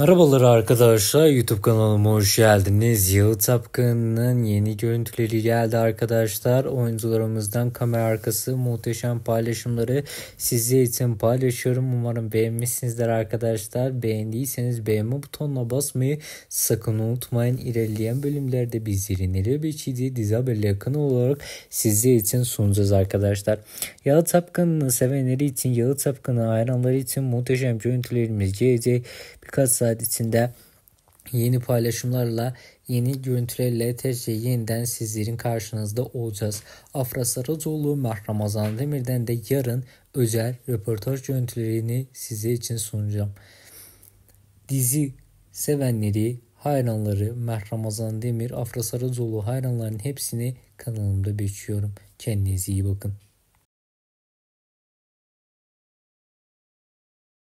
Merhabalar arkadaşlar YouTube kanalıma hoş geldiniz. Yağı Tapkan'ın yeni görüntüleri geldi arkadaşlar. Oyuncularımızdan kamera arkası muhteşem paylaşımları size için paylaşıyorum. Umarım beğenmişsinizdir arkadaşlar. Beğendiyseniz beğenme butonuna basmayı sakın unutmayın. İlerleyen bölümlerde bizleri nereye biçildiği dizi haberle yakın olarak size için sunacağız arkadaşlar. Yağı Tapkan'ı sevenleri için, Yağı Tapkan'ı hayranları için muhteşem görüntülerimiz gelecek. Birkaç saat saat içinde yeni paylaşımlarla, yeni görüntülerle tezce yeniden sizlerin karşınızda olacağız. Afra Saracoğlu, Mert Ramazan Demir'den de yarın özel röportaj görüntülerini size için sunacağım. Dizi sevenleri, hayranları Mert Ramazan Demir, Afra Saracoğlu hayranların hepsini kanalımda bekliyorum. Kendinize iyi bakın.